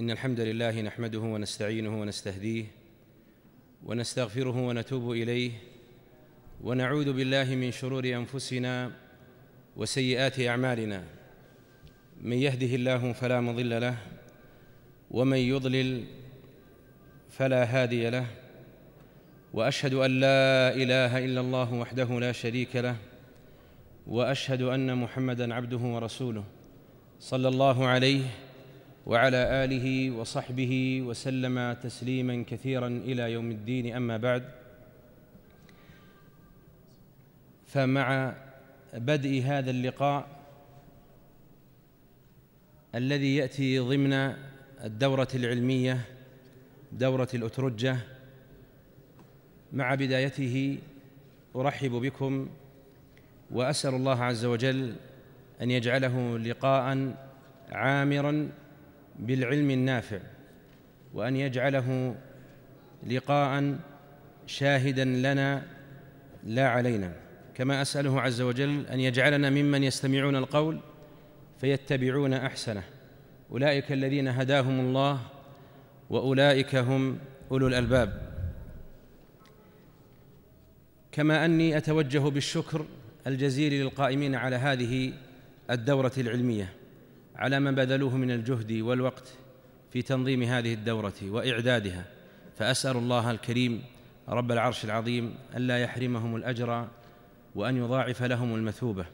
إن الحمد لله نحمده ونستعينه ونستهديه ونستغفره ونتوب إليه ونعوذ بالله من شرور أنفسنا وسيئات أعمالنا من يهده الله فلا مضل له ومن يضلل فلا هادي له واشهد ان لا اله الا الله وحده لا شريك له واشهد ان محمدا عبده ورسوله صلى الله عليه وعلى اله وصحبه وسلم تسليما كثيرا الى يوم الدين اما بعد فمع بدء هذا اللقاء الذي ياتي ضمن الدوره العلميه دوره الاترجه مع بدايته ارحب بكم واسال الله عز وجل ان يجعله لقاء عامرا بالعلم النافع وأن يجعله لقاء شاهدا لنا لا علينا كما أسأله عز وجل أن يجعلنا ممن يستمعون القول فيتبعون أحسنه أولئك الذين هداهم الله وأولئك هم أولو الألباب كما أني أتوجه بالشكر الجزيل للقائمين على هذه الدورة العلمية على ما بذلوه من الجهد والوقت في تنظيم هذه الدورة وإعدادها فأسأل الله الكريم رب العرش العظيم ألا يحرمهم الأجر وأن يضاعف لهم المثوبة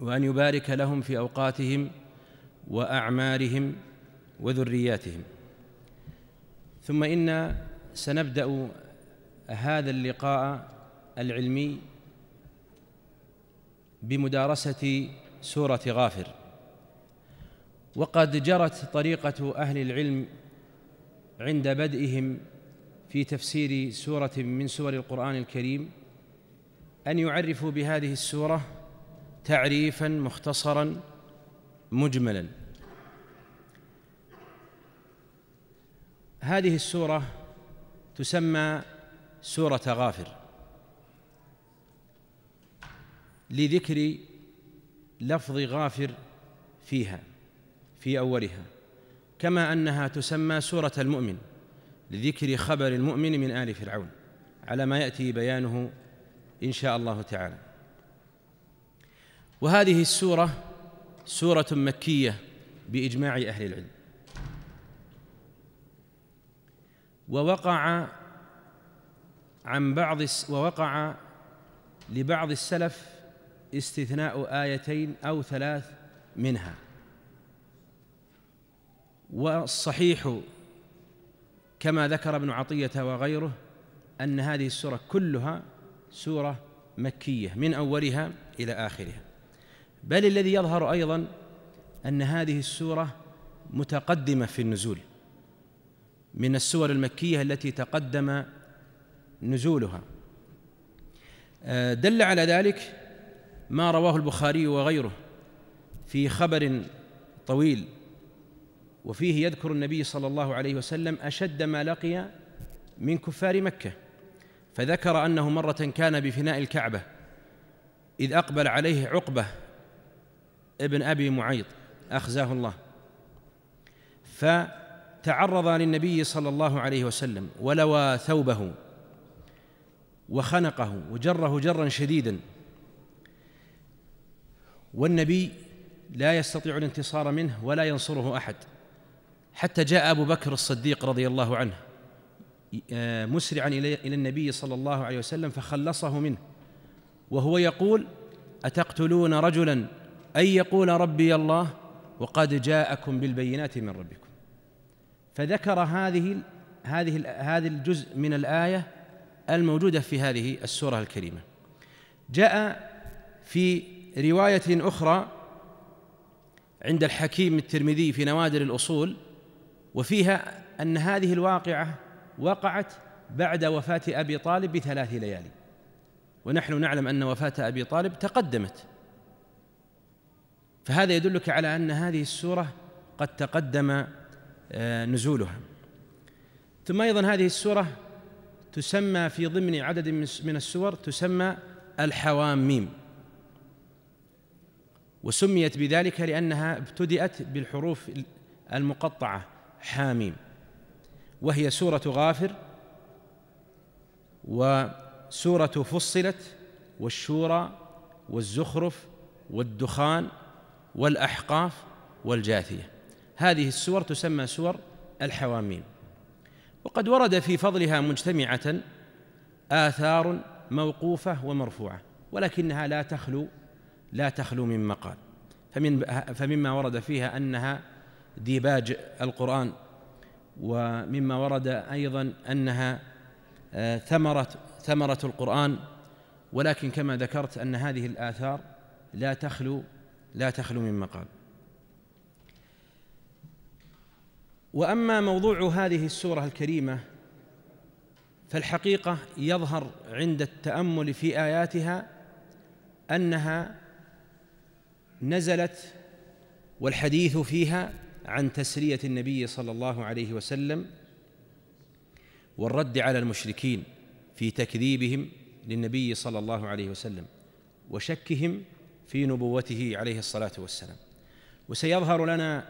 وأن يبارك لهم في أوقاتهم وأعمارهم وذرياتهم ثم إن سنبدأ هذا اللقاء العلمي بمدارسة سورة غافر وقد جرت طريقة أهل العلم عند بدئهم في تفسير سورة من سور القرآن الكريم أن يعرفوا بهذه السورة تعريفا مختصرا مجملا هذه السورة تسمى سورة غافر لذكر لفظ غافر فيها في أولها كما أنها تسمى سورة المؤمن لذكر خبر المؤمن من آل فرعون على ما يأتي بيانه إن شاء الله تعالى وهذه السورة سورة مكية بإجماع أهل العلم ووقع عن بعض ووقع لبعض السلف استثناء آيتين أو ثلاث منها والصحيح كما ذكر ابن عطية وغيره أن هذه السورة كلها سورة مكية من أولها إلى آخرها بل الذي يظهر أيضا أن هذه السورة متقدمة في النزول من السور المكية التي تقدم نزولها دل على ذلك ما رواه البخاري وغيره في خبر طويل وفيه يذكر النبي صلى الله عليه وسلم أشد ما لقي من كفار مكة فذكر أنه مرة كان بفناء الكعبة إذ أقبل عليه عقبة ابن أبي معيط أخزاه الله فتعرض للنبي صلى الله عليه وسلم ولوى ثوبه وخنقه وجره جرا شديدا والنبي لا يستطيع الانتصار منه ولا ينصره احد حتى جاء أبو بكر الصديق رضي الله عنه آه، مسرعا إلى النبي صلى الله عليه وسلم فخلصه منه وهو يقول أتقتلون رجلا أن يقول ربي الله وقد جاءكم بالبينات من ربكم فذكر هذه هذه هذا الجزء من الآية الموجودة في هذه السورة الكريمة جاء في رواية أخرى عند الحكيم الترمذي في نوادر الأصول وفيها أن هذه الواقعة وقعت بعد وفاة أبي طالب بثلاث ليالي ونحن نعلم أن وفاة أبي طالب تقدمت فهذا يدلك على أن هذه السورة قد تقدم آه، نزولها ثم أيضا هذه السورة تسمى في ضمن عدد من السور تسمى الحواميم وسميت بذلك لأنها ابتدأت بالحروف المقطعة حاميم وهي سورة غافر وسورة فصلت والشورى والزخرف والدخان والأحقاف والجاثية هذه السور تسمى سور الحواميم وقد ورد في فضلها مجتمعة آثار موقوفة ومرفوعة ولكنها لا تخلو لا تخلو من مقال فمن فمما ورد فيها أنها ديباج القرآن ومما ورد أيضا أنها آه، ثمرة ثمرة القرآن ولكن كما ذكرت أن هذه الآثار لا تخلو لا تخلو من مقال واما موضوع هذه السوره الكريمه فالحقيقه يظهر عند التامل في اياتها انها نزلت والحديث فيها عن تسريه النبي صلى الله عليه وسلم والرد على المشركين في تكذيبهم للنبي صلى الله عليه وسلم وشكهم في نبوته عليه الصلاه والسلام وسيظهر لنا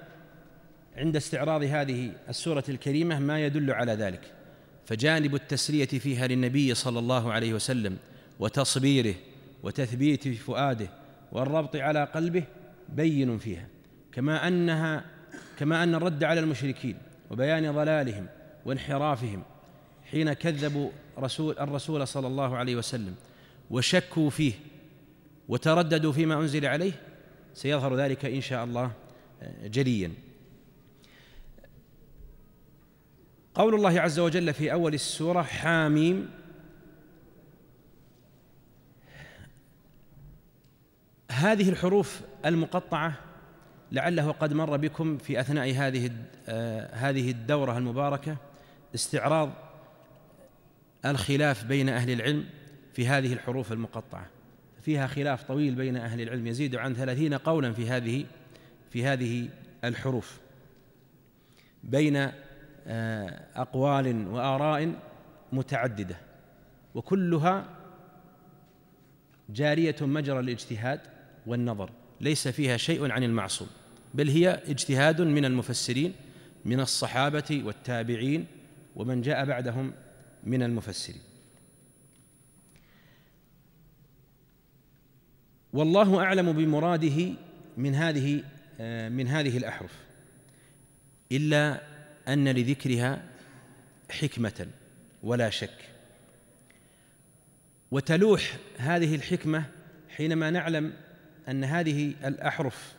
عند استعراض هذه السوره الكريمه ما يدل على ذلك فجانب التسريه فيها للنبي صلى الله عليه وسلم وتصبيره وتثبيت فؤاده والربط على قلبه بين فيها كما انها كما ان الرد على المشركين وبيان ضلالهم وانحرافهم حين كذبوا رسول الرسول صلى الله عليه وسلم وشكوا فيه وترددوا فيما انزل عليه سيظهر ذلك ان شاء الله آه، جليا قول الله عز وجل في اول السوره حاميم هذه الحروف المقطعه لعله قد مر بكم في اثناء هذه آه، هذه الدوره المباركه استعراض الخلاف بين اهل العلم في هذه الحروف المقطعه فيها خلاف طويل بين اهل العلم يزيد عن ثلاثين قولا في هذه في هذه الحروف بين آه، اقوال واراء متعدده وكلها جاريه مجرى الاجتهاد والنظر ليس فيها شيء عن المعصوم بل هي اجتهاد من المفسرين من الصحابه والتابعين ومن جاء بعدهم من المفسرين والله اعلم بمراده من هذه من هذه الاحرف الا ان لذكرها حكمه ولا شك وتلوح هذه الحكمه حينما نعلم أن هذه الأحرف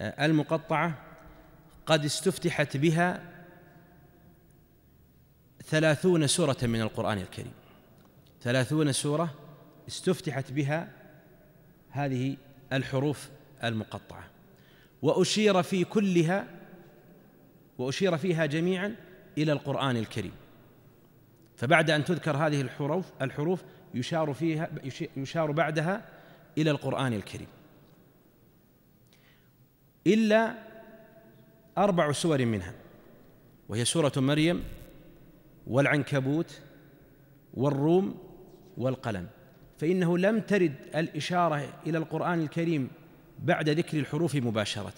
آه، المقطعة قد استفتحت بها ثلاثون سورة من القرآن الكريم ثلاثون سورة استفتحت بها هذه الحروف المقطعة وأشير في كلها وأشير فيها جميعا إلى القرآن الكريم فبعد أن تذكر هذه الحروف الحروف يشار فيها يشار بعدها إلى القرآن الكريم إلا أربع سور منها وهي سورة مريم والعنكبوت والروم والقلم فإنه لم ترد الإشارة إلى القرآن الكريم بعد ذكر الحروف مباشرة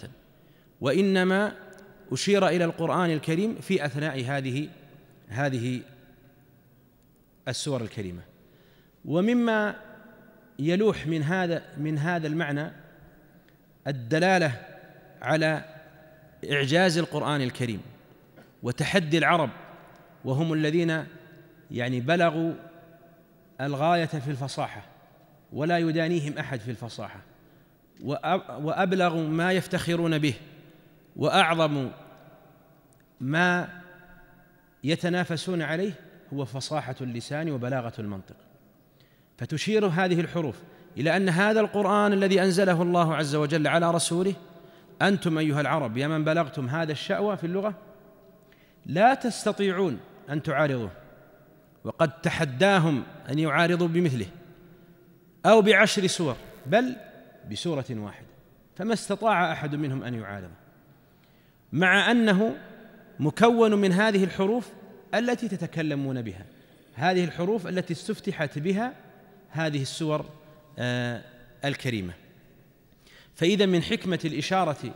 وإنما أشير إلى القرآن الكريم في أثناء هذه هذه السور الكريمة ومما يلوح من هذا من هذا المعنى الدلالة على إعجاز القرآن الكريم وتحدي العرب وهم الذين يعني بلغوا الغاية في الفصاحة ولا يدانيهم أحد في الفصاحة وأبلغ ما يفتخرون به وأعظم ما يتنافسون عليه هو فصاحة اللسان وبلاغة المنطق فتشير هذه الحروف إلى أن هذا القرآن الذي أنزله الله عز وجل على رسوله أنتم أيها العرب يا من بلغتم هذا الشأوى في اللغة لا تستطيعون أن تعارضوه وقد تحداهم أن يعارضوا بمثله أو بعشر سور بل بسورة واحدة فما استطاع أحد منهم أن يعارضه مع أنه مكون من هذه الحروف التي تتكلمون بها هذه الحروف التي استفتحت بها هذه السور آه، الكريمه فإذا من حكمة الإشارة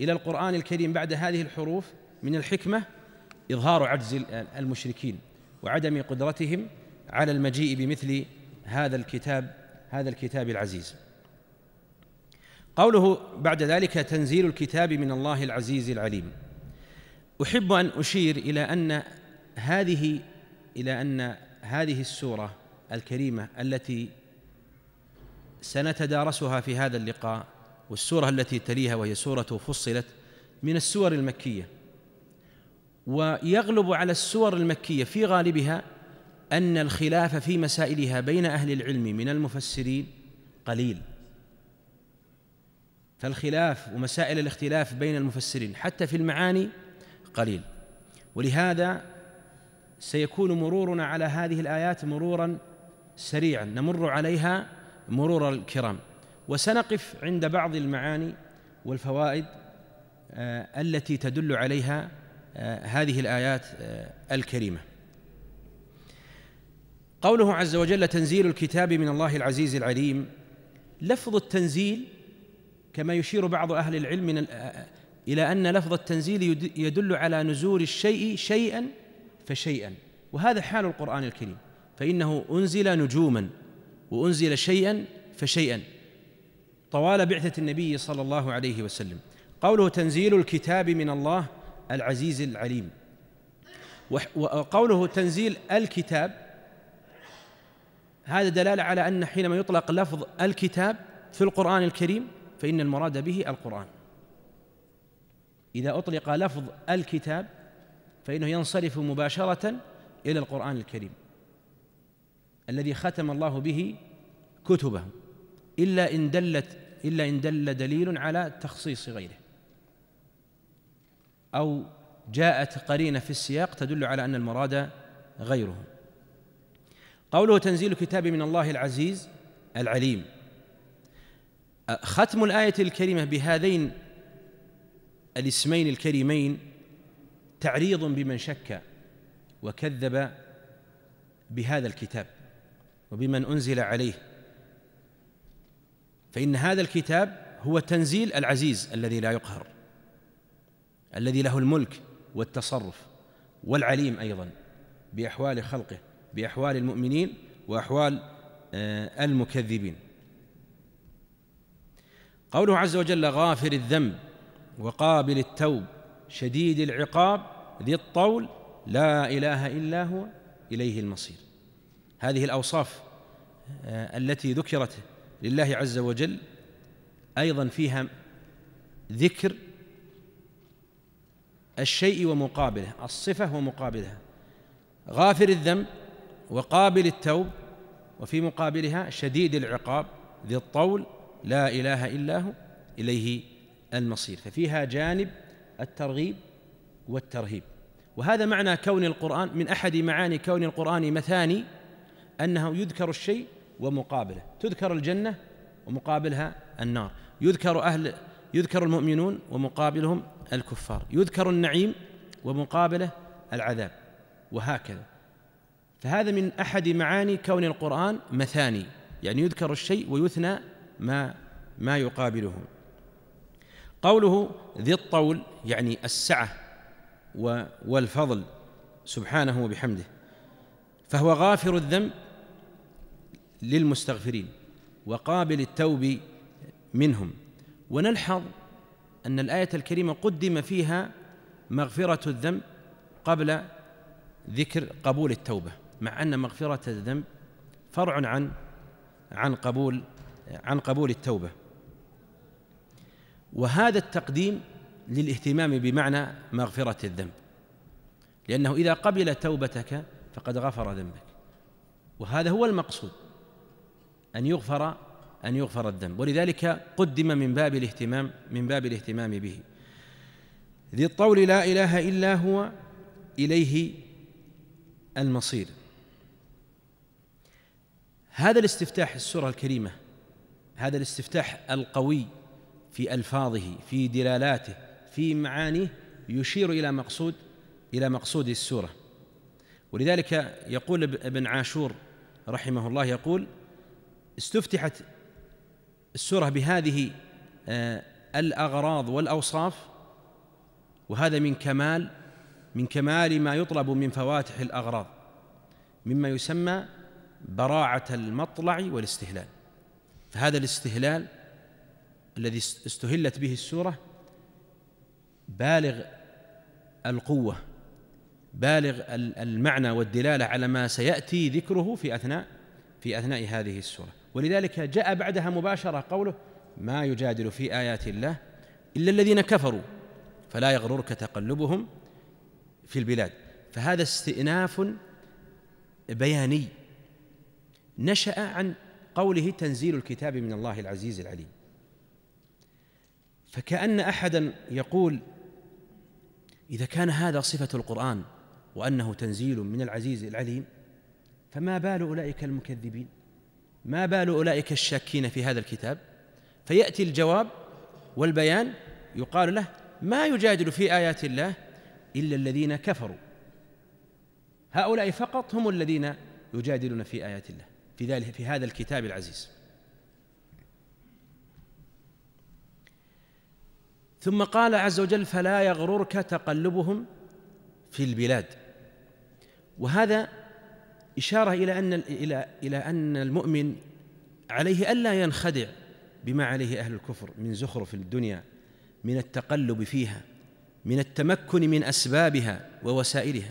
إلى القرآن الكريم بعد هذه الحروف من الحكمة إظهار عجز المشركين وعدم قدرتهم على المجيء بمثل هذا الكتاب هذا الكتاب العزيز قوله بعد ذلك تنزيل الكتاب من الله العزيز العليم احب ان اشير الى ان هذه الى ان هذه السوره الكريمه التي سنتدارسها في هذا اللقاء والسورة التي تليها وهي سورة فصلت من السور المكية ويغلب على السور المكية في غالبها أن الخلاف في مسائلها بين أهل العلم من المفسرين قليل فالخلاف ومسائل الاختلاف بين المفسرين حتى في المعاني قليل ولهذا سيكون مرورنا على هذه الآيات مرورا سريعا نمر عليها مرور الكرام وسنقف عند بعض المعاني والفوائد آه، التي تدل عليها آه، هذه الايات آه، الكريمه قوله عز وجل تنزيل الكتاب من الله العزيز العليم لفظ التنزيل كما يشير بعض اهل العلم من الى ان لفظ التنزيل يدل على نزول الشيء شيئا فشيئا وهذا حال القران الكريم فانه انزل نجوما وانزل شيئا فشيئا طوال بعثة النبي صلى الله عليه وسلم قوله تنزيل الكتاب من الله العزيز العليم وقوله تنزيل الكتاب هذا دلالة على أن حينما يطلق لفظ الكتاب في القرآن الكريم فإن المراد به القرآن إذا أطلق لفظ الكتاب فإنه ينصرف مباشرة إلى القرآن الكريم الذي ختم الله به كتبه إلا إن دلت إلا إن دل دليل على تخصيص غيره أو جاءت قرينة في السياق تدل على أن المراد غيره قوله تنزيل كتاب من الله العزيز العليم ختم الآية الكريمة بهذين الاسمين الكريمين تعريض بمن شك وكذب بهذا الكتاب وبمن أنزل عليه فإن هذا الكتاب هو تنزيل العزيز الذي لا يقهر الذي له الملك والتصرف والعليم أيضا بأحوال خلقه بأحوال المؤمنين وأحوال آه، المكذبين قوله عز وجل غافر الذنب وقابل التوب شديد العقاب ذي الطول لا اله الا هو اليه المصير هذه الاوصاف آه، التي ذكرت لله عز وجل ايضا فيها ذكر الشيء ومقابله الصفه ومقابلها غافر الذنب وقابل التوب وفي مقابلها شديد العقاب ذي الطول لا اله الا هو اليه المصير ففيها جانب الترغيب والترهيب وهذا معنى كون القرآن من أحد معاني كون القرآن مثاني أنه يذكر الشيء ومقابله تذكر الجنه ومقابلها النار يذكر اهل يذكر المؤمنون ومقابلهم الكفار يذكر النعيم ومقابله العذاب وهكذا فهذا من احد معاني كون القران مثاني يعني يذكر الشيء ويثنى ما ما يقابله قوله ذي الطول يعني السعه والفضل سبحانه وبحمده فهو غافر الذنب للمستغفرين وقابل التوب منهم ونلحظ ان الايه الكريمه قدم فيها مغفره الذنب قبل ذكر قبول التوبه مع ان مغفره الذنب فرع عن عن قبول عن قبول التوبه وهذا التقديم للاهتمام بمعنى مغفره الذنب لانه اذا قبل توبتك فقد غفر ذنبك وهذا هو المقصود أن يغفر أن يغفر الذنب ولذلك قدم من باب الاهتمام من باب الاهتمام به ذي الطول لا إله إلا هو إليه المصير هذا الاستفتاح السورة الكريمة هذا الاستفتاح القوي في ألفاظه في دلالاته في معانيه يشير إلى مقصود إلى مقصود السورة ولذلك يقول ابن عاشور رحمه الله يقول استفتحت السوره بهذه آه، الاغراض والاوصاف وهذا من كمال من كمال ما يطلب من فواتح الاغراض مما يسمى براعه المطلع والاستهلال فهذا الاستهلال الذي استهلت به السوره بالغ القوه بالغ المعنى والدلاله على ما سياتي ذكره في اثناء في اثناء هذه السوره ولذلك جاء بعدها مباشرة قوله ما يجادل في آيات الله إلا الذين كفروا فلا يغررك تقلبهم في البلاد فهذا استئناف بياني نشأ عن قوله تنزيل الكتاب من الله العزيز العليم فكأن أحدا يقول إذا كان هذا صفة القرآن وأنه تنزيل من العزيز العليم فما بال أولئك المكذبين ما بال أولئك الشاكين في هذا الكتاب فيأتي الجواب والبيان يقال له ما يجادل في آيات الله إلا الذين كفروا هؤلاء فقط هم الذين يجادلون في آيات الله في ذلك في هذا الكتاب العزيز ثم قال عز وجل فلا يغررك تقلبهم في البلاد وهذا إشارة إلى أن إلى إلى أن المؤمن عليه ألا ينخدع بما عليه أهل الكفر من زخرف الدنيا من التقلب فيها من التمكن من أسبابها ووسائلها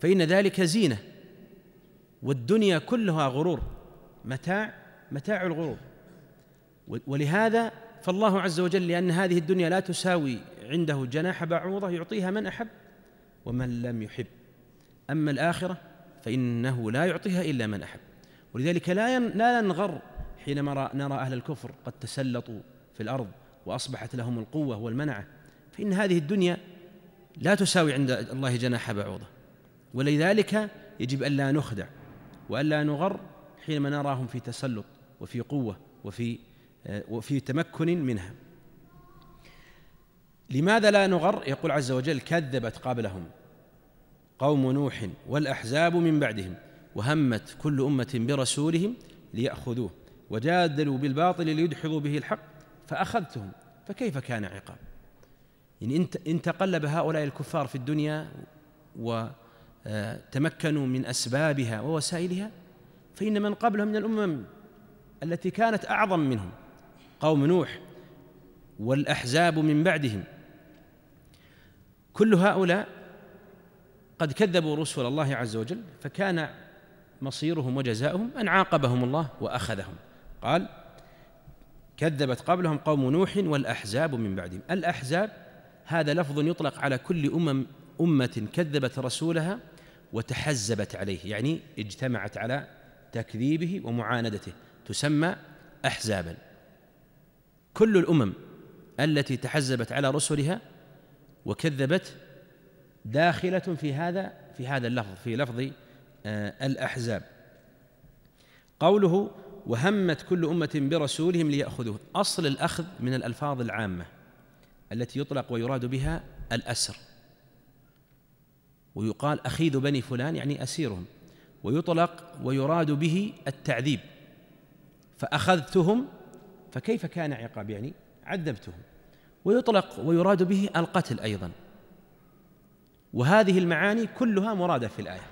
فإن ذلك زينة والدنيا كلها غرور متاع متاع الغرور ولهذا فالله عز وجل لأن هذه الدنيا لا تساوي عنده جناح بعوضة يعطيها من أحب ومن لم يحب أما الآخرة فإنه لا يعطيها إلا من أحب ولذلك لا لا ننغر حينما نرى أهل الكفر قد تسلطوا في الأرض وأصبحت لهم القوة والمنعة فإن هذه الدنيا لا تساوي عند الله جناح بعوضة ولذلك يجب ألا نخدع وألا نغر حينما نراهم في تسلط وفي قوة وفي وفي تمكن منها لماذا لا نغر يقول عز وجل كذبت قبلهم قوم نوح والأحزاب من بعدهم وهمت كل أمة برسولهم ليأخذوه وجادلوا بالباطل ليدحضوا به الحق فأخذتهم فكيف كان عقاب يعني إن تقلب هؤلاء الكفار في الدنيا وتمكنوا آه، من أسبابها ووسائلها فإن من قبلهم من الأمم التي كانت أعظم منهم قوم نوح والأحزاب من بعدهم كل هؤلاء قد كذبوا رسل الله عز وجل فكان مصيرهم وجزاؤهم أن عاقبهم الله وأخذهم قال كذبت قبلهم قوم نوح والأحزاب من بعدهم الأحزاب هذا لفظ يطلق على كل أمم أمة كذبت رسولها وتحزبت عليه يعني اجتمعت على تكذيبه ومعاندته تسمى أحزابا كل الأمم التي تحزبت على رسلها وكذبت داخلة في هذا في هذا اللفظ في لفظ آه، الأحزاب قوله وهمت كل أمة برسولهم ليأخذوه أصل الأخذ من الألفاظ العامة التي يطلق ويراد بها الأسر ويقال أخيذ بني فلان يعني أسيرهم ويطلق ويراد به التعذيب فأخذتهم فكيف كان عقاب يعني عذبتهم ويطلق ويراد به القتل أيضا وهذه المعاني كلها مرادة في الآية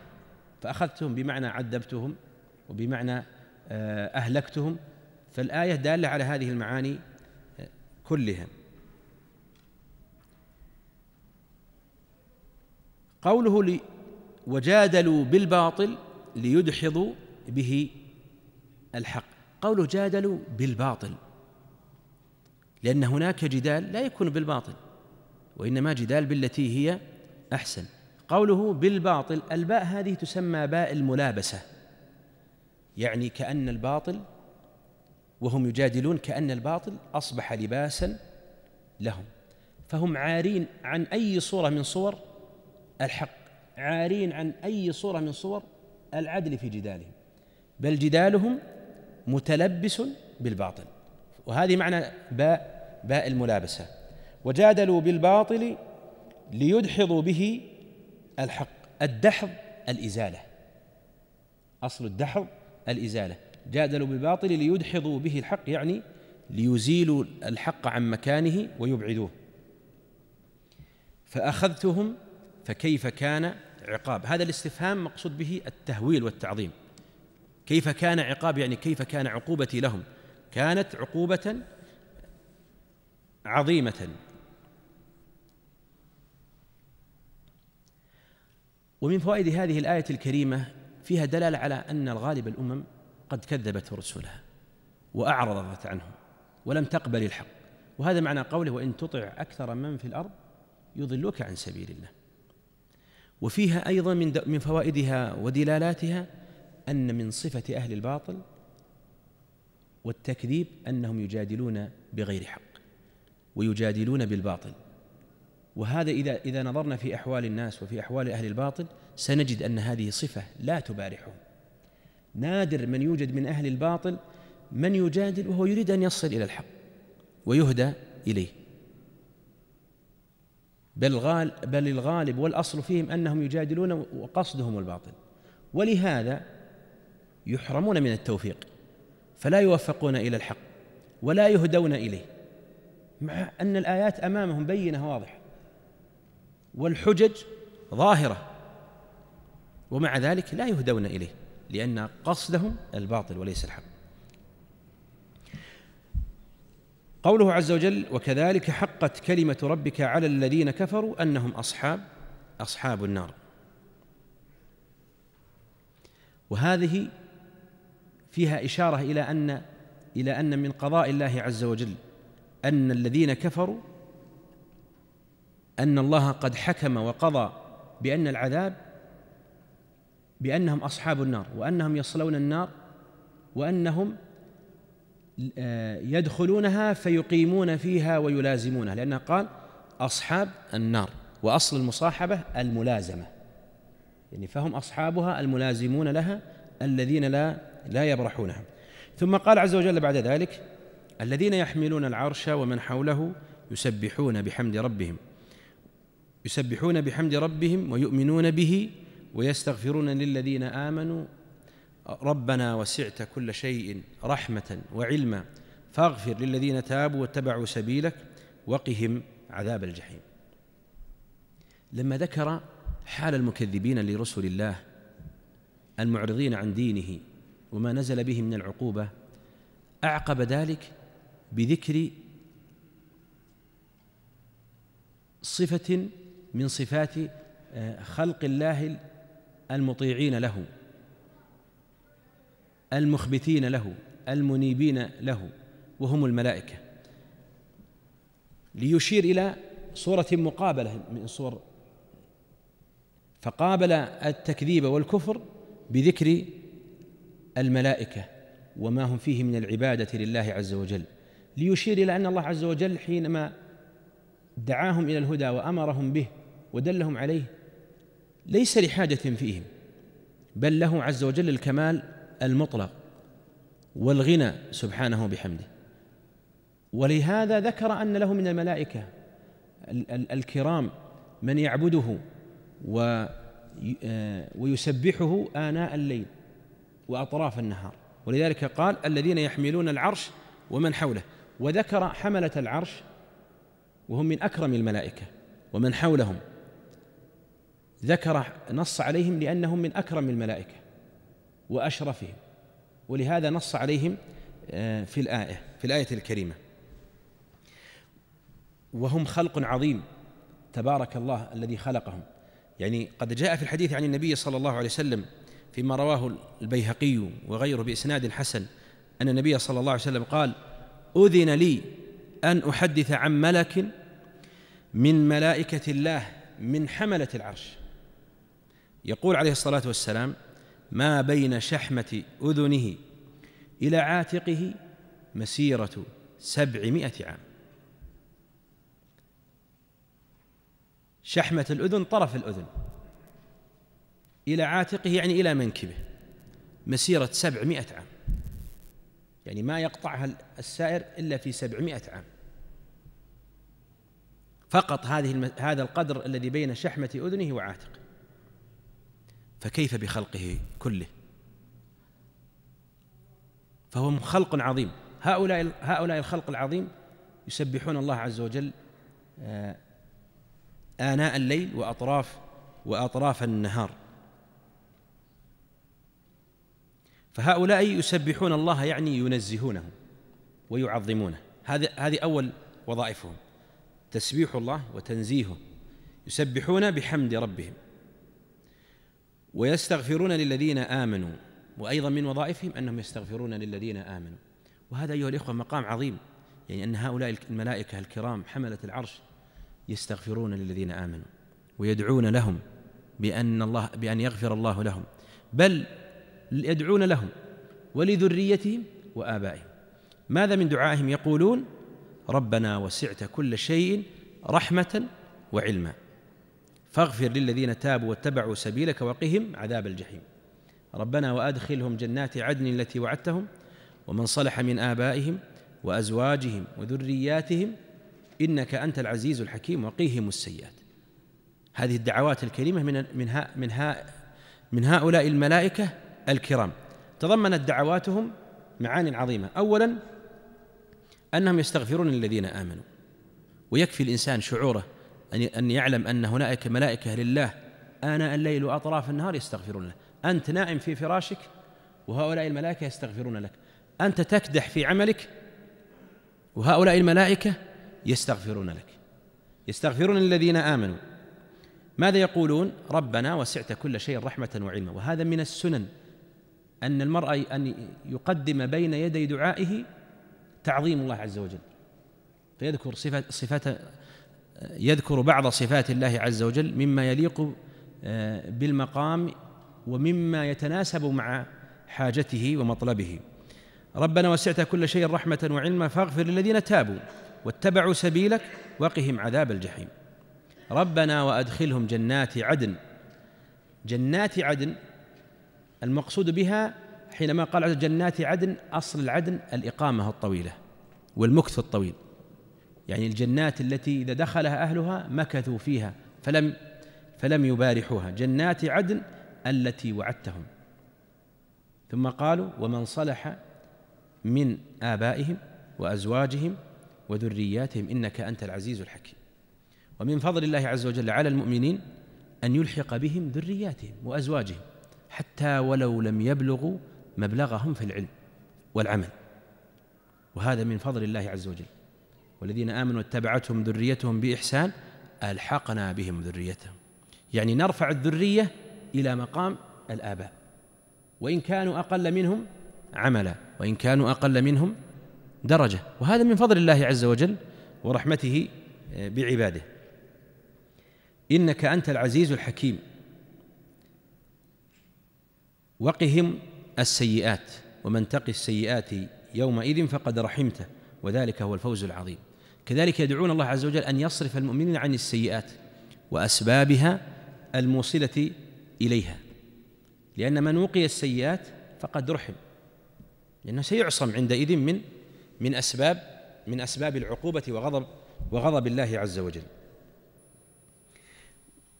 فأخذتهم بمعنى عذبتهم وبمعنى آه، أهلكتهم فالآية دالة على هذه المعاني آه، كلها قوله لي وجادلوا بالباطل ليدحضوا به الحق قوله جادلوا بالباطل لأن هناك جدال لا يكون بالباطل وإنما جدال بالتي هي أحسن قوله بالباطل الباء هذه تسمى باء الملابسه يعني كان الباطل وهم يجادلون كان الباطل اصبح لباسا لهم فهم عارين عن اي صوره من صور الحق عارين عن اي صوره من صور العدل في جدالهم بل جدالهم متلبس بالباطل وهذه معنى باء باء الملابسه وجادلوا بالباطل ليدحضوا به الحق الدحض الإزالة أصل الدحض الإزالة جادلوا بالباطل ليدحضوا به الحق يعني ليزيلوا الحق عن مكانه ويبعدوه فأخذتهم فكيف كان عقاب هذا الاستفهام مقصود به التهويل والتعظيم كيف كان عقاب يعني كيف كان عقوبتي لهم كانت عقوبة عظيمة ومن فوائد هذه الآية الكريمة فيها دلالة على أن الغالب الأمم قد كذبت رسلها وأعرضت عنهم ولم تقبل الحق وهذا معنى قوله وإن تطع أكثر من في الأرض يضلوك عن سبيل الله وفيها أيضا من من فوائدها ودلالاتها أن من صفة أهل الباطل والتكذيب أنهم يجادلون بغير حق ويجادلون بالباطل وهذا إذا إذا نظرنا في أحوال الناس وفي أحوال أهل الباطل سنجد أن هذه صفة لا تبارحهم نادر من يوجد من أهل الباطل من يجادل وهو يريد أن يصل إلى الحق ويهدى إليه بل, غال بل الغالب والأصل فيهم أنهم يجادلون وقصدهم الباطل ولهذا يحرمون من التوفيق فلا يوفقون إلى الحق ولا يهدون إليه مع أن الآيات أمامهم بينة واضحة والحجج ظاهره ومع ذلك لا يهدون اليه لان قصدهم الباطل وليس الحق قوله عز وجل وكذلك حقت كلمه ربك على الذين كفروا انهم اصحاب اصحاب النار وهذه فيها اشاره الى ان الى ان من قضاء الله عز وجل ان الذين كفروا ان الله قد حكم وقضى بان العذاب بانهم اصحاب النار وانهم يصلون النار وانهم آه، يدخلونها فيقيمون فيها ويلازمونها لأنه قال أصحاب النار وأصل المصاحبة الملازمة يعني فهم أصحابها الملازمون لها الذين لا لا يبرحونها ثم قال عز وجل بعد ذلك الذين يحملون العرش ومن حوله يسبحون بحمد ربهم يسبحون بحمد ربهم ويؤمنون به ويستغفرون للذين امنوا ربنا وسعت كل شيء رحمه وعلما فاغفر للذين تابوا واتبعوا سبيلك وقهم عذاب الجحيم لما ذكر حال المكذبين لرسل الله المعرضين عن دينه وما نزل به من العقوبه اعقب ذلك بذكر صفه من صفات آه، خلق الله المطيعين له المخبتين له المنيبين له وهم الملائكه ليشير الى صوره مقابله من صور فقابل التكذيب والكفر بذكر الملائكه وما هم فيه من العباده لله عز وجل ليشير الى ان الله عز وجل حينما دعاهم الى الهدى وامرهم به ودلهم عليه ليس لحاجة فيهم بل له عز وجل الكمال المطلق والغنى سبحانه بحمده ولهذا ذكر أن له من الملائكة الكرام من يعبده آه، ويسبحه آناء الليل وأطراف النهار ولذلك قال الذين يحملون العرش ومن حوله وذكر حملة العرش وهم من أكرم الملائكة ومن حولهم ذكر نص عليهم لأنهم من أكرم الملائكة وأشرفهم ولهذا نص عليهم آه، في الآية في الآية الكريمة وهم خلق عظيم تبارك الله الذي خلقهم يعني قد جاء في الحديث عن النبي صلى الله عليه وسلم فيما رواه البيهقي وغيره بإسناد حسن أن النبي صلى الله عليه وسلم قال أذن لي أن أحدث عن ملك من ملائكة الله من حملة العرش يقول عليه الصلاة والسلام ما بين شحمة أذنه إلى عاتقه مسيرة سبعمائة عام شحمة الأذن طرف الأذن إلى عاتقه يعني إلى منكبه مسيرة سبعمائة عام يعني ما يقطعها السائر إلا في سبعمائة عام فقط هذه هذا القدر الذي بين شحمة أذنه وعاتقه فكيف بخلقه كله فهم خلق عظيم هؤلاء هؤلاء الخلق العظيم يسبحون الله عز وجل آه، آناء الليل وأطراف وأطراف النهار فهؤلاء يسبحون الله يعني ينزهونه ويعظمونه هذه أول وظائفهم تسبيح الله وتنزيهه يسبحون بحمد ربهم ويستغفرون للذين امنوا وايضا من وظائفهم انهم يستغفرون للذين امنوا وهذا ايها الاخوه مقام عظيم يعني ان هؤلاء الملائكه الكرام حمله العرش يستغفرون للذين امنوا ويدعون لهم بان الله بان يغفر الله لهم بل يدعون لهم ولذريتهم وابائهم ماذا من دعائهم يقولون ربنا وسعت كل شيء رحمه وعلما فاغفر للذين تابوا واتبعوا سبيلك وقهم عذاب الجحيم ربنا وادخلهم جنات عدن التي وعدتهم ومن صلح من ابائهم وازواجهم وذرياتهم انك انت العزيز الحكيم وقيهم السيئات هذه الدعوات الكريمه من من ها من ها من هؤلاء الملائكه الكرام تضمنت دعواتهم معان عظيمه اولا انهم يستغفرون للذين امنوا ويكفي الانسان شعوره أن يعلم أن هناك ملائكة لله آناء الليل وأطراف النهار يستغفرون له أنت نائم في فراشك وهؤلاء الملائكة يستغفرون لك أنت تكدح في عملك وهؤلاء الملائكة يستغفرون لك يستغفرون الذين آمنوا ماذا يقولون ربنا وسعت كل شيء رحمة وعلما وهذا من السنن أن المرأة أن يقدم بين يدي دعائه تعظيم الله عز وجل فيذكر صفات, صفات يذكر بعض صفات الله عز وجل مما يليق آه، بالمقام ومما يتناسب مع حاجته ومطلبه ربنا وسعت كل شيء رحمة وعلما فاغفر للذين تابوا واتبعوا سبيلك وقهم عذاب الجحيم ربنا وأدخلهم جنات عدن جنات عدن المقصود بها حينما قال جنات عدن أصل العدن الإقامة الطويلة والمكث الطويل يعني الجنات التي إذا دخلها أهلها مكثوا فيها فلم فلم يبارحوها جنات عدن التي وعدتهم ثم قالوا ومن صلح من آبائهم وأزواجهم وذرياتهم إنك أنت العزيز الحكيم ومن فضل الله عز وجل على المؤمنين أن يلحق بهم ذرياتهم وأزواجهم حتى ولو لم يبلغوا مبلغهم في العلم والعمل وهذا من فضل الله عز وجل والذين امنوا اتبعتهم ذريتهم باحسان الحقنا بهم ذريتهم يعني نرفع الذريه الى مقام الاباء وان كانوا اقل منهم عملا وان كانوا اقل منهم درجه وهذا من فضل الله عز وجل ورحمته آه، بعباده انك انت العزيز الحكيم وقهم السيئات ومن تقي السيئات يومئذ فقد رحمته وذلك هو الفوز العظيم كذلك يدعون الله عز وجل ان يصرف المؤمنين عن السيئات واسبابها الموصله اليها لان من وقي السيئات فقد رحم لانه سيعصم عندئذ من من اسباب من اسباب العقوبه وغضب وغضب الله عز وجل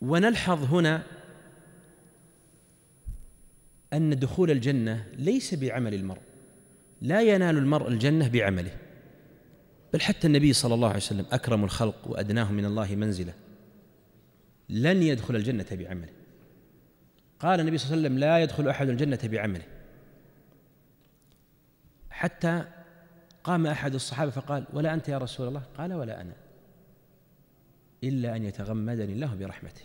ونلحظ هنا ان دخول الجنه ليس بعمل المرء لا ينال المرء الجنه بعمله بل حتى النبي صلى الله عليه وسلم أكرم الخلق وأدناهم من الله منزلة لن يدخل الجنة بعمله قال النبي صلى الله عليه وسلم لا يدخل أحد الجنة بعمله حتى قام أحد الصحابة فقال ولا أنت يا رسول الله قال ولا أنا إلا أن يتغمدني الله برحمته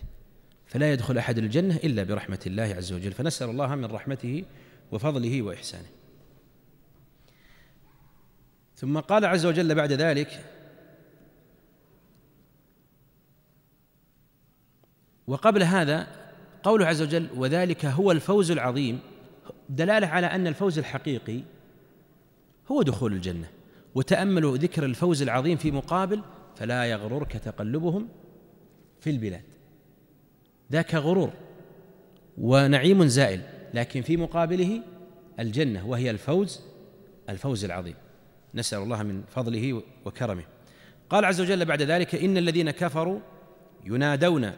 فلا يدخل أحد الجنة إلا برحمة الله عز وجل فنسأل الله من رحمته وفضله وإحسانه ثم قال عز وجل بعد ذلك وقبل هذا قوله عز وجل وذلك هو الفوز العظيم دلاله على ان الفوز الحقيقي هو دخول الجنه وتاملوا ذكر الفوز العظيم في مقابل فلا يغررك تقلبهم في البلاد ذاك غرور ونعيم زائل لكن في مقابله الجنه وهي الفوز الفوز العظيم نسأل الله من فضله وكرمه قال عز وجل بعد ذلك إن الذين كفروا ينادون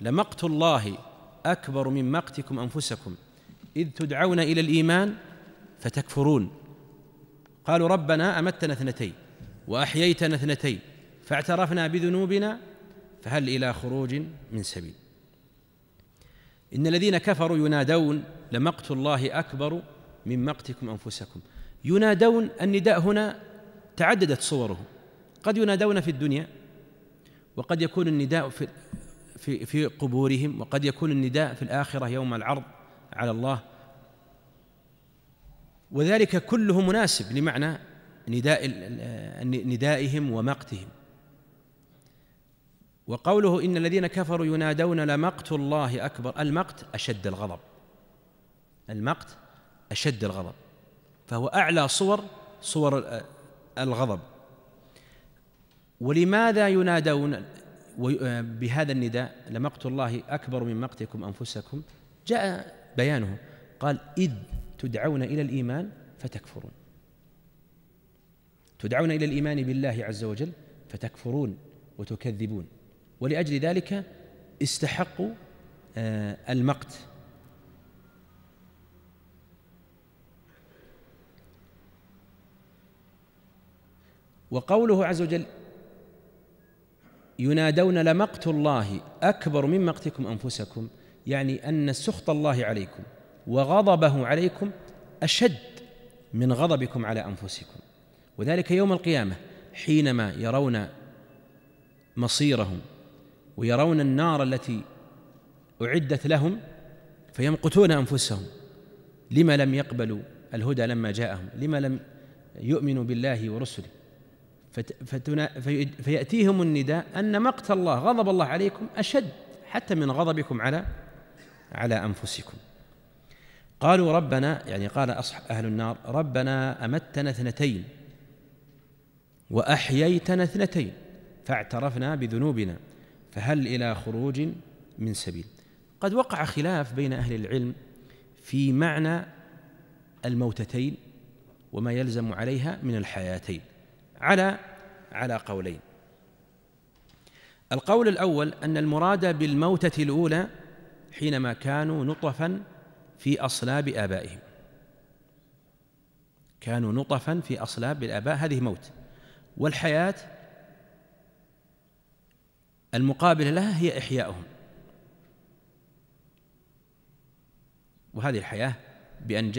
لمقت الله أكبر من مقتكم أنفسكم إذ تدعون إلى الإيمان فتكفرون قالوا ربنا أمتنا اثنتين وأحييتنا اثنتين فاعترفنا بذنوبنا فهل إلى خروج من سبيل إن الذين كفروا ينادون لمقت الله أكبر من مقتكم أنفسكم ينادون النداء هنا تعددت صوره قد ينادون في الدنيا وقد يكون النداء في في في قبورهم وقد يكون النداء في الاخره يوم العرض على الله وذلك كله مناسب لمعنى نداء ندائهم ومقتهم وقوله ان الذين كفروا ينادون لمقت الله اكبر المقت اشد الغضب المقت اشد الغضب فهو أعلى صور صور الغضب ولماذا ينادون بهذا النداء لمقت الله أكبر من مقتكم أنفسكم جاء بيانه قال إذ تدعون إلى الإيمان فتكفرون تدعون إلى الإيمان بالله عز وجل فتكفرون وتكذبون ولأجل ذلك استحقوا آه، المقت وقوله عز وجل ينادون لمقت الله اكبر من مقتكم انفسكم يعني ان سخط الله عليكم وغضبه عليكم اشد من غضبكم على انفسكم وذلك يوم القيامه حينما يرون مصيرهم ويرون النار التي اعدت لهم فيمقتون انفسهم لما لم يقبلوا الهدى لما جاءهم لما لم يؤمنوا بالله ورسله فيأتيهم النداء أن مقت الله غضب الله عليكم أشد حتى من غضبكم على على أنفسكم قالوا ربنا يعني قال أصح أهل النار ربنا أمتنا اثنتين وأحييتنا اثنتين فاعترفنا بذنوبنا فهل إلى خروج من سبيل قد وقع خلاف بين أهل العلم في معنى الموتتين وما يلزم عليها من الحياتين على على قولين القول الاول ان المراد بالموتة الاولى حينما كانوا نطفا في اصلاب ابائهم كانوا نطفا في اصلاب الاباء هذه موت والحياه المقابله لها هي احياؤهم وهذه الحياه بان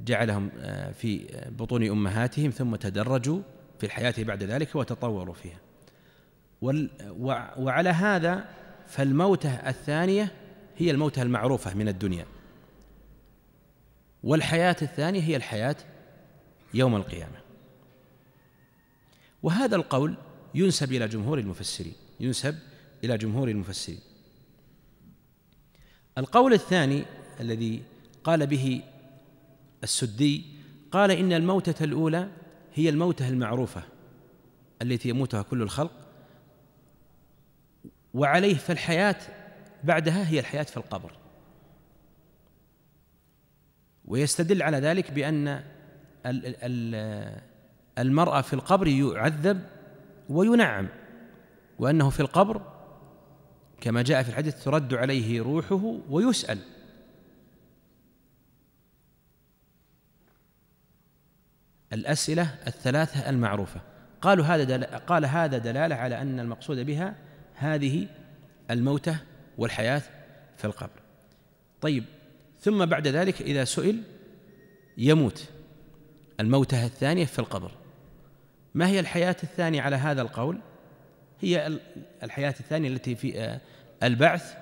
جعلهم آه، في بطون امهاتهم ثم تدرجوا في الحياه بعد ذلك وتطوروا فيها وعلى هذا فالموتة الثانية هي الموتة المعروفة من الدنيا والحياة الثانية هي الحياة يوم القيامة وهذا القول ينسب إلى جمهور المفسرين ينسب إلى جمهور المفسرين القول الثاني الذي قال به السدي قال إن الموتة الأولى هي الموتة المعروفة التي يموتها كل الخلق وعليه فالحياة بعدها هي الحياة في القبر ويستدل على ذلك بأن المرأة في القبر يعذب وينعم وأنه في القبر كما جاء في الحديث ترد عليه روحه ويسأل الأسئلة الثلاثة المعروفة قالوا هذا قال هذا دلالة على أن المقصود بها هذه الموتة والحياة في القبر طيب ثم بعد ذلك إذا سئل يموت الموتة الثانية في القبر ما هي الحياة الثانية على هذا القول هي الحياة الثانية التي في آه، البعث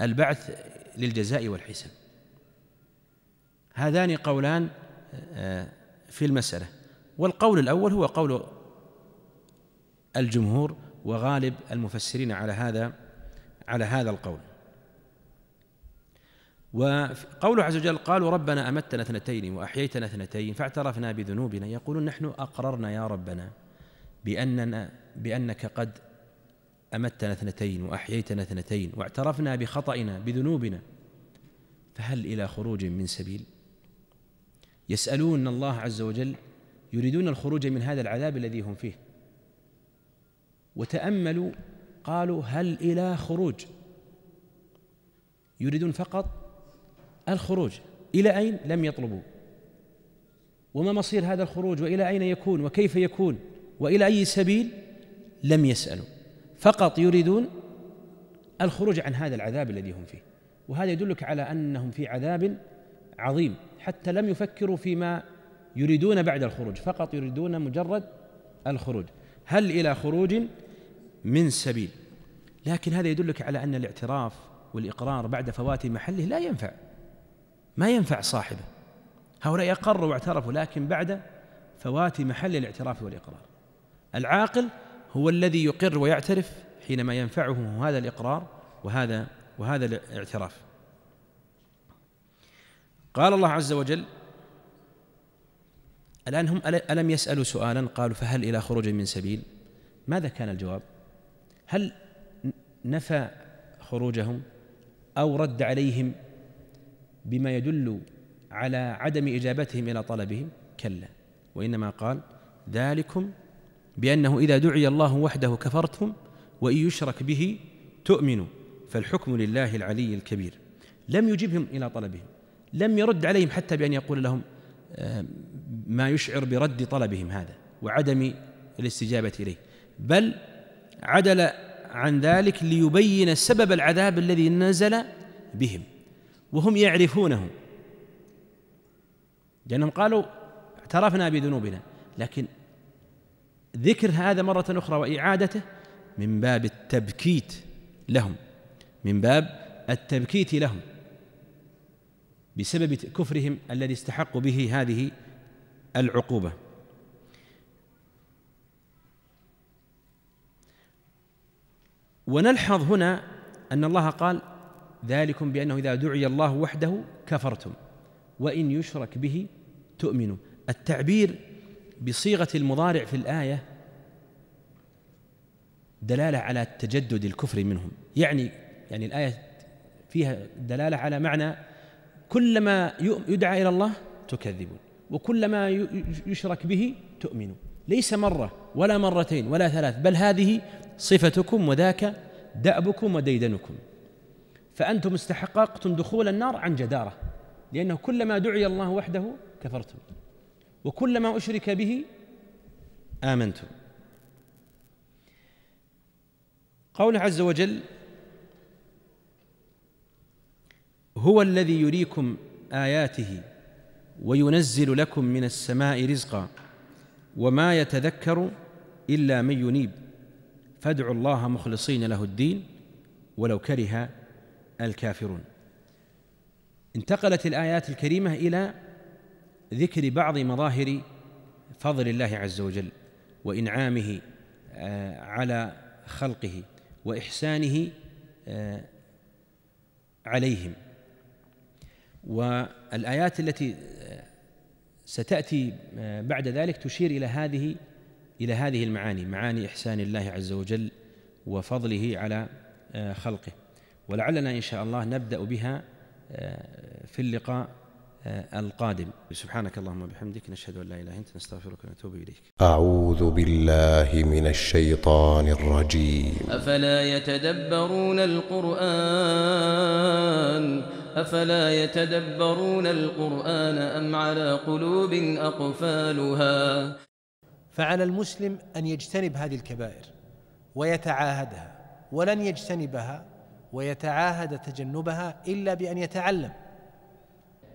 البعث للجزاء والحساب هذان قولان آه، في المسألة والقول الأول هو قول الجمهور وغالب المفسرين على هذا على هذا القول وقوله عز وجل قالوا ربنا أمتنا اثنتين وأحييتنا اثنتين فاعترفنا بذنوبنا يقولون نحن أقررنا يا ربنا بأننا بأنك قد أمتنا اثنتين وأحييتنا اثنتين واعترفنا بخطئنا بذنوبنا فهل إلى خروج من سبيل؟ يسألون الله عز وجل يريدون الخروج من هذا العذاب الذي هم فيه وتأملوا قالوا هل إلى خروج يريدون فقط الخروج إلى أين لم يطلبوا وما مصير هذا الخروج وإلى أين يكون وكيف يكون وإلى أي سبيل لم يسألوا فقط يريدون الخروج عن هذا العذاب الذي هم فيه وهذا يدلك على أنهم في عذاب عظيم حتى لم يفكروا فيما يريدون بعد الخروج فقط يريدون مجرد الخروج هل الى خروج من سبيل لكن هذا يدلك على ان الاعتراف والاقرار بعد فوات محله لا ينفع ما ينفع صاحبه هؤلاء اقروا واعترفوا لكن بعد فوات محل الاعتراف والاقرار العاقل هو الذي يقر ويعترف حينما ينفعه هذا الاقرار وهذا وهذا الاعتراف قال الله عز وجل الآن هم ألم يسألوا سؤالا قالوا فهل إلى خروج من سبيل ماذا كان الجواب هل نفى خروجهم أو رد عليهم بما يدل على عدم إجابتهم إلى طلبهم كلا وإنما قال ذلكم بأنه إذا دعي الله وحده كفرتم وإن يشرك به تؤمنوا فالحكم لله العلي الكبير لم يجبهم إلى طلبهم لم يرد عليهم حتى بأن يقول لهم آه، ما يشعر برد طلبهم هذا وعدم الاستجابة إليه بل عدل عن ذلك ليبين سبب العذاب الذي نزل بهم وهم يعرفونه لأنهم قالوا اعترفنا بذنوبنا لكن ذكر هذا مرة أخرى وإعادته من باب التبكيت لهم من باب التبكيت لهم بسبب كفرهم الذي استحقوا به هذه العقوبه ونلحظ هنا ان الله قال ذلكم بانه اذا دعي الله وحده كفرتم وان يشرك به تؤمنوا التعبير بصيغه المضارع في الايه دلاله على تجدد الكفر منهم يعني يعني الايه فيها دلاله على معنى كلما يدعى الى الله تكذبون وكلما يشرك به تؤمنون ليس مره ولا مرتين ولا ثلاث بل هذه صفتكم وذاك دأبكم وديدنكم فأنتم استحققتم دخول النار عن جدارة لأنه كلما دعي الله وحده كفرتم وكلما أشرك به آمنتم قوله عز وجل هو الذي يريكم اياته وينزل لكم من السماء رزقا وما يتذكر الا من ينيب فادعوا الله مخلصين له الدين ولو كره الكافرون انتقلت الايات الكريمه الى ذكر بعض مظاهر فضل الله عز وجل وانعامه آه، على خلقه واحسانه آه، عليهم والآيات التي آه، ستأتي آه، بعد ذلك تشير إلى هذه إلى هذه المعاني معاني إحسان الله عز وجل وفضله على آه، خلقه ولعلنا إن شاء الله نبدأ بها في اللقاء آه، القادم سبحانك اللهم وبحمدك نشهد أن لا إله إلا أنت نستغفرك ونتوب إليك أعوذ بالله من الشيطان الرجيم أفلا يتدبرون القرآن أفلا يتدبرون القرآن أم على قلوب أقفالها فعلى المسلم أن يجتنب هذه الكبائر ويتعاهدها ولن يجتنبها ويتعاهد تجنبها إلا بأن يتعلم